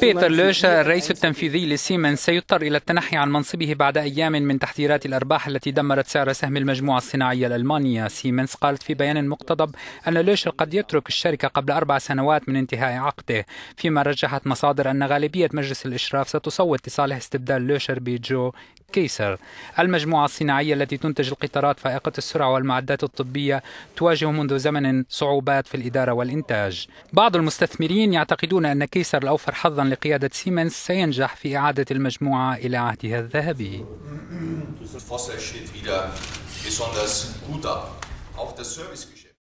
بيتر لوشا الرئيس التنفيذي لسيمنز سيضطر إلى التنحي عن منصبه بعد أيام من تحذيرات الأرباح التي دمرت سعر سهم المجموعة الصناعية الألمانية سيمنز قالت في بيان مقتضب أن لوشا قد يترك الشركة قبل أربع سنوات من انتهاء عقده فيما رجحت مصادر أن غالبية مجلس الإشراف ستصوت لصالح استبدال لوشر بجو كيسر المجموعة الصناعية التي تنتج القطارات فائقة السرعة والمعدات الطبية تواجه منذ زمن صعوبات في الإدارة والإنتاج بعض المستثمرين يعتقدون أن كيسر الأوفر حظا لقيادة سيمنز سينجح في إعادة المجموعة إلى عهدها الذهبي